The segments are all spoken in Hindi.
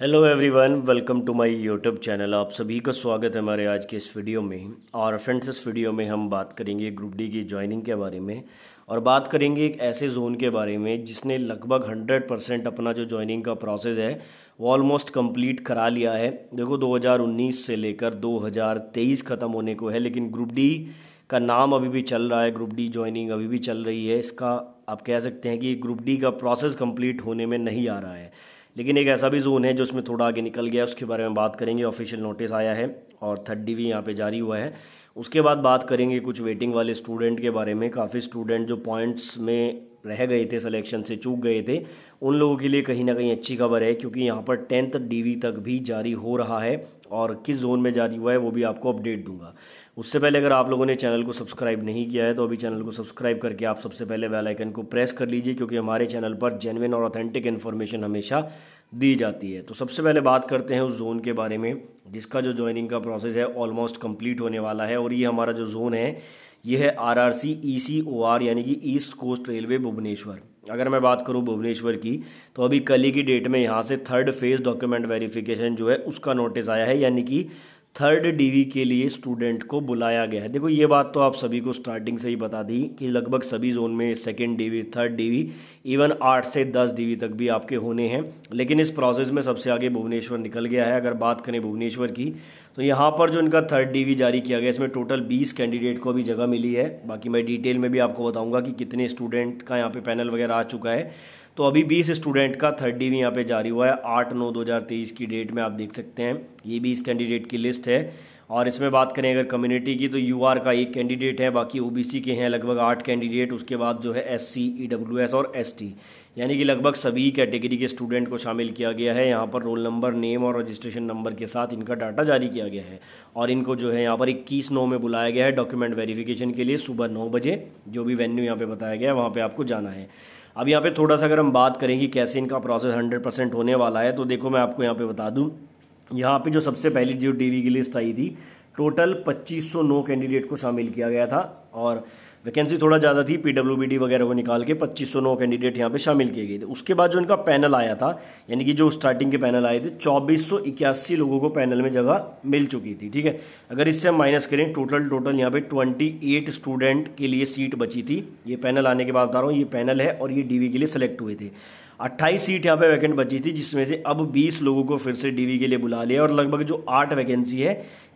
hello everyone welcome to my YouTube channel आप सभी का स्वागत है हमारे आज के इस वीडियो में और फ्रेंड्स इस वीडियो में हम बात करेंगे ग्रुप डी की ज्वाइनिंग के बारे में और बात करेंगे एक ऐसे जोन के बारे में जिसने लगभग 100 परसेंट अपना जो ज्वाइनिंग का प्रोसेस है वो ऑलमोस्ट कंप्लीट करा लिया है देखो 2019 से लेकर 2023 ख़त्म होने को है लेकिन ग्रुप डी का नाम अभी भी चल रहा है ग्रुप डी ज्वाइनिंग अभी भी चल रही है इसका आप कह सकते हैं कि ग्रुप डी का प्रोसेस कंप्लीट होने में नहीं आ रहा है लेकिन एक ऐसा भी जोन है जो उसमें थोड़ा आगे निकल गया उसके बारे में बात करेंगे ऑफिशियल नोटिस आया है और थर्ड डी भी यहाँ पर जारी हुआ है उसके बाद बात करेंगे कुछ वेटिंग वाले स्टूडेंट के बारे में काफ़ी स्टूडेंट जो पॉइंट्स में रह गए थे सिलेक्शन से चूक गए थे उन लोगों के लिए कहीं ना कहीं अच्छी खबर है क्योंकि यहाँ पर टेंथ डी तक भी जारी हो रहा है और किस जोन में जारी हुआ है वो भी आपको अपडेट दूंगा उससे पहले अगर आप लोगों ने चैनल को सब्सक्राइब नहीं किया है तो अभी चैनल को सब्सक्राइब करके आप सबसे पहले बेल आइकन को प्रेस कर लीजिए क्योंकि हमारे चैनल पर जेनविन और ऑथेंटिक इन्फॉर्मेशन हमेशा दी जाती है तो सबसे पहले बात करते हैं उस जोन के बारे में जिसका जो ज्वाइनिंग का प्रोसेस है ऑलमोस्ट कंप्लीट होने वाला है और ये हमारा जो जोन है ये है R R C E C O R यानी कि ईस्ट कोस्ट रेलवे भुवनेश्वर अगर मैं बात करूँ भुवनेश्वर की तो अभी कल ही की डेट में यहाँ से थर्ड फेज़ डॉक्यूमेंट वेरिफिकेशन जो है उसका नोटिस आया है यानी कि थर्ड डीवी के लिए स्टूडेंट को बुलाया गया है देखो ये बात तो आप सभी को स्टार्टिंग से ही बता दी कि लगभग सभी जोन में second DV third DV even आठ से दस डीवी तक भी आपके होने हैं लेकिन इस प्रोसेस में सबसे आगे भुवनेश्वर निकल गया है अगर बात करें भुवनेश्वर की तो यहाँ पर जो इनका थर्ड डीवी जारी किया गया इसमें टोटल बीस कैंडिडेट को अभी जगह मिली है बाकी मैं डिटेल में भी आपको बताऊँगा कि कितने स्टूडेंट का यहाँ पर पैनल वगैरह आ चुका है तो अभी बीस स्टूडेंट का थर्ड डी यहाँ पे जारी हुआ है आठ नौ दो हज़ार तेईस की डेट में आप देख सकते हैं ये बीस कैंडिडेट की लिस्ट है और इसमें बात करें अगर कम्युनिटी की तो यू का एक कैंडिडेट है बाकी ओ के हैं लगभग आठ कैंडिडेट उसके बाद जो है एस सी e और एस यानी कि लगभग सभी कैटेगरी के स्टूडेंट को शामिल किया गया है यहाँ पर रोल नंबर नेम और रजिस्ट्रेशन नंबर के साथ इनका डाटा जारी किया गया है और इनको जो है यहाँ पर इक्कीस नौ में बुलाया गया है डॉक्यूमेंट वेरिफिकेशन के लिए सुबह नौ बजे जो भी वेन्यू यहाँ पे बताया गया है वहाँ पे आपको जाना है अब यहाँ पर थोड़ा सा अगर हम बात करें कि कैसे इनका प्रोसेस हंड्रेड परसेंट होने वाला है तो देखो मैं आपको यहाँ पर बता दूँ यहाँ पे जो सबसे पहली जो डीवी की लिस्ट आई थी टोटल 2509 कैंडिडेट को शामिल किया गया था और वैकेंसी थोड़ा ज़्यादा थी पी वगैरह को निकाल के 2509 कैंडिडेट यहाँ पे शामिल किए गए थे उसके बाद जो इनका पैनल आया था यानी कि जो स्टार्टिंग के पैनल आए थे चौबीस लोगों को पैनल में जगह मिल चुकी थी ठीक है अगर इससे हम माइनस करें टोटल टोटल यहाँ पे 28 स्टूडेंट के लिए सीट बची थी ये पैनल आने के बाद बता रहा हूँ ये पैनल है और ये डी के लिए सेलेक्ट हुए थे अट्ठाईस सीट यहाँ पे वैकेंट बची थी जिसमें से अब बीस लोगों को फिर से डीवी के लिए बुला लिया और लगभग जो आठ वैकेंसी है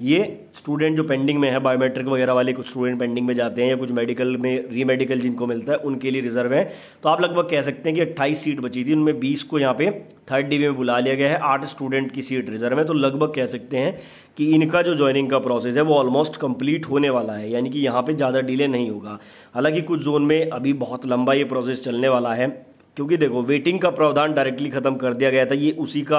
ये स्टूडेंट जो पेंडिंग में है बायोमेट्रिक वगैरह वाले कुछ स्टूडेंट पेंडिंग में जाते हैं या कुछ मेडिकल में री मेडिकल जिनको मिलता है उनके लिए रिजर्व है तो आप लगभग कह सकते हैं कि अट्ठाईस सीट बची थी उनमें बीस को यहाँ पे थर्ड डीवी में बुला लिया गया है आठ स्टूडेंट की सीट रिजर्व है तो लगभग कह सकते हैं कि इनका जो ज्वाइनिंग का प्रोसेस है वो ऑलमोस्ट कंप्लीट होने वाला है यानी कि यहाँ पे ज़्यादा डिले नहीं होगा हालांकि कुछ जोन में अभी बहुत लंबा ये प्रोसेस चलने वाला है क्योंकि देखो वेटिंग का प्रावधान डायरेक्टली ख़त्म कर दिया गया था ये उसी का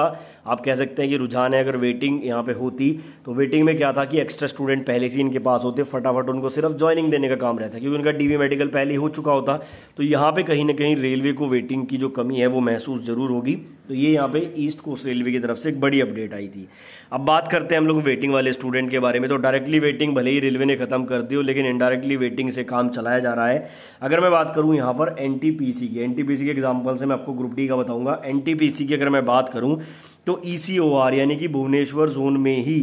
आप कह सकते हैं कि रुझान है अगर वेटिंग यहाँ पे होती तो वेटिंग में क्या था कि एक्स्ट्रा स्टूडेंट पहले से इनके पास होते फटाफट उनको सिर्फ ज्वाइनिंग देने का काम रहता क्योंकि उनका डीवी मेडिकल पहले ही हो चुका होता तो यहाँ पे कहीं ना कहीं रेलवे को वेटिंग की जो कमी है वो महसूस ज़रूर होगी तो ये यहाँ पर ईस्ट कोस्ट रेलवे की तरफ से एक बड़ी अपडेट आई थी अब बात करते हैं हम लोग वेटिंग वाले स्टूडेंट के बारे में तो डायरेक्टली वेटिंग भले ही रेलवे ने ख़त्म कर दी हो लेकिन इनडायरेक्टली वेटिंग से काम चलाया जा रहा है अगर मैं बात करूँ यहाँ पर एन की एन के एग्जाम्पल से मैं आपको ग्रुप डी का बताऊंगा एन की अगर मैं बात करूं तो ई e यानी कि भुवनेश्वर जोन में ही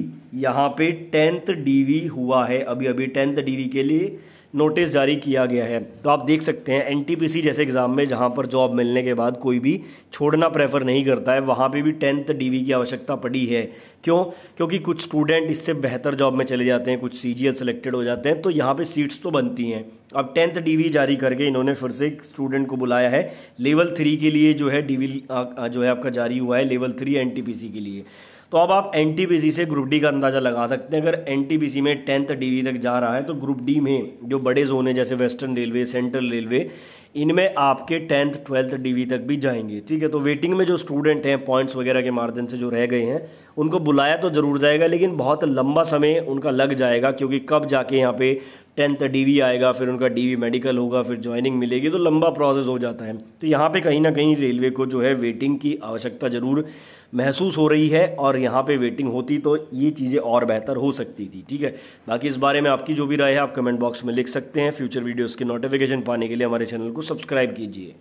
यहाँ पे टेंथ डीवी हुआ है अभी अभी टेंथ डीवी के लिए नोटिस जारी किया गया है तो आप देख सकते हैं एनटीपीसी जैसे एग्ज़ाम में जहाँ पर जॉब मिलने के बाद कोई भी छोड़ना प्रेफर नहीं करता है वहाँ पे भी टेंथ डीवी की आवश्यकता पड़ी है क्यों क्योंकि कुछ स्टूडेंट इससे बेहतर जॉब में चले जाते हैं कुछ सी जी सेलेक्टेड हो जाते हैं तो यहाँ पर सीट्स तो बनती हैं अब टेंथ डी जारी करके इन्होंने फिर से स्टूडेंट को बुलाया है लेवल थ्री के लिए जो है डी जो है आपका जारी हुआ है लेवल थ्री एन के लिए तो अब आप एन से ग्रुप डी का अंदाज़ा लगा सकते हैं अगर एन में टेंथ डिग्री तक जा रहा है तो ग्रुप डी में जो बड़े जोन है जैसे वेस्टर्न रेलवे सेंट्रल रेलवे इनमें आपके टेंथ ट्वेल्थ डी तक भी जाएंगे ठीक है तो वेटिंग में जो स्टूडेंट हैं पॉइंट्स वगैरह के मार्जिन से जो रह गए हैं उनको बुलाया तो ज़रूर जाएगा लेकिन बहुत लंबा समय उनका लग जाएगा क्योंकि कब जाके यहाँ पे टेंथ डीवी आएगा फिर उनका डीवी मेडिकल होगा फिर ज्वाइनिंग मिलेगी तो लंबा प्रोसेस हो जाता है तो यहाँ पे कहीं ना कहीं रेलवे को जो है वेटिंग की आवश्यकता ज़रूर महसूस हो रही है और यहाँ पे वेटिंग होती तो ये चीज़ें और बेहतर हो सकती थी ठीक है बाकी इस बारे में आपकी जो भी राय है आप कमेंट बॉक्स में लिख सकते हैं फ्यूचर वीडियोज़ के नोटिफिकेशन पाने के लिए हमारे चैनल को सब्सक्राइब कीजिए